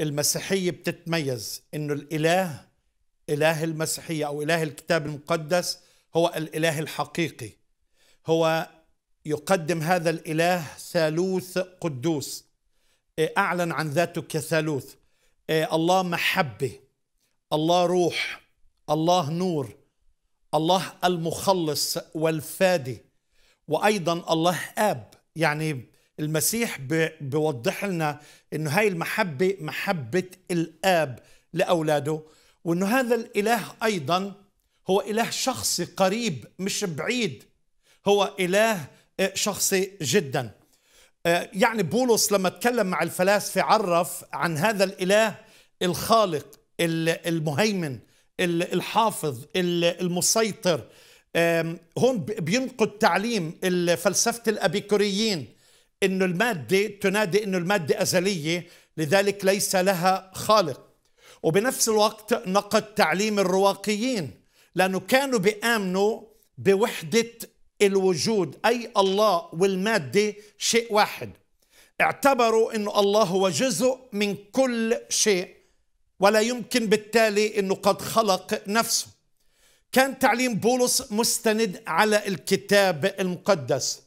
المسيحيه بتتميز انه الاله اله المسيحيه او اله الكتاب المقدس هو الاله الحقيقي هو يقدم هذا الاله ثالوث قدوس إيه، اعلن عن ذاته كثالوث إيه، الله محبه الله روح الله نور الله المخلص والفادي وايضا الله اب يعني المسيح بيوضح لنا انه هاي المحبه محبه الاب لاولاده وانه هذا الاله ايضا هو اله شخصي قريب مش بعيد هو اله آه، شخصي جدا آه، يعني بولس لما تكلم مع الفلاسفه عرف عن هذا الاله الخالق المهيمن الحافظ المسيطر هون بينقد تعليم فلسفه الابيكوريين انه الماده تنادي انه الماده ازليه لذلك ليس لها خالق وبنفس الوقت نقد تعليم الرواقيين لانه كانوا بيامنوا بوحده الوجود اي الله والماده شيء واحد اعتبروا انه الله هو جزء من كل شيء ولا يمكن بالتالي انه قد خلق نفسه كان تعليم بولس مستند على الكتاب المقدس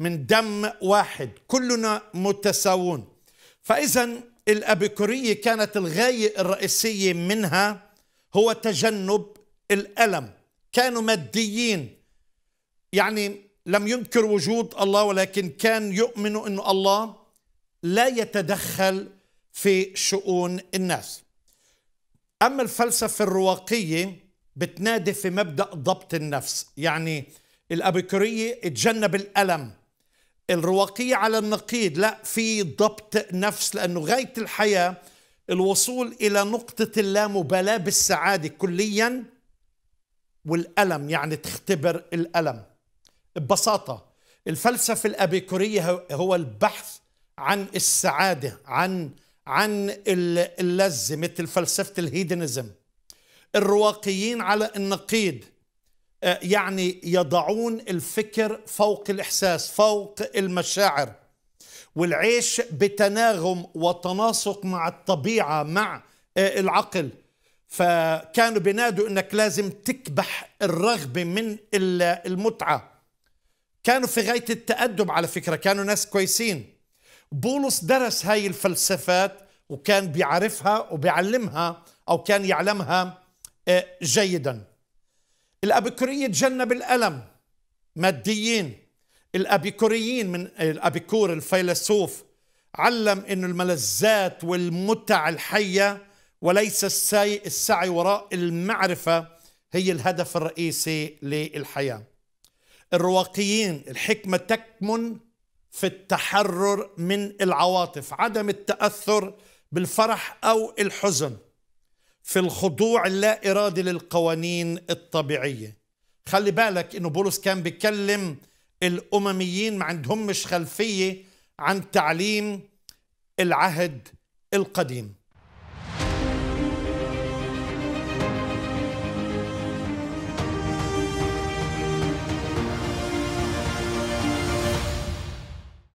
من دم واحد كلنا متساوون فإذا الأبيكورية كانت الغاية الرئيسية منها هو تجنب الألم كانوا ماديين يعني لم ينكر وجود الله ولكن كان يؤمن أن الله لا يتدخل في شؤون الناس أما الفلسفة الرواقية بتنادي في مبدأ ضبط النفس يعني الأبيكورية تجنب الألم الرواقية على النقيض لا في ضبط نفس لأنه غاية الحياة الوصول إلى نقطة اللامبالاة بالسعادة كليا والألم يعني تختبر الألم ببساطة الفلسفة الأبيكورية هو البحث عن السعادة عن عن اللذة مثل فلسفة الهيدنزم الرواقيين على النقيض آه، يعني يضعون الفكر فوق الاحساس فوق المشاعر والعيش بتناغم وتناسق مع الطبيعه مع آه، العقل فكانوا بينادوا انك لازم تكبح الرغبه من المتعه كانوا في غايه التادب على فكره كانوا ناس كويسين بولس درس هاي الفلسفات وكان بيعرفها وبيعلمها او كان يعلمها آه، جيدا الأبيكورية تجنب الألم ماديين الأبيكوريين من الأبيكور الفيلسوف علم انه الملذات والمتع الحية وليس السعي, السعي وراء المعرفة هي الهدف الرئيسي للحياة الرواقيين الحكمة تكمن في التحرر من العواطف عدم التأثر بالفرح أو الحزن في الخضوع اللا إرادي للقوانين الطبيعية خلي بالك إنه بولس كان بيكلم الأمميين ما عندهمش خلفية عن تعليم العهد القديم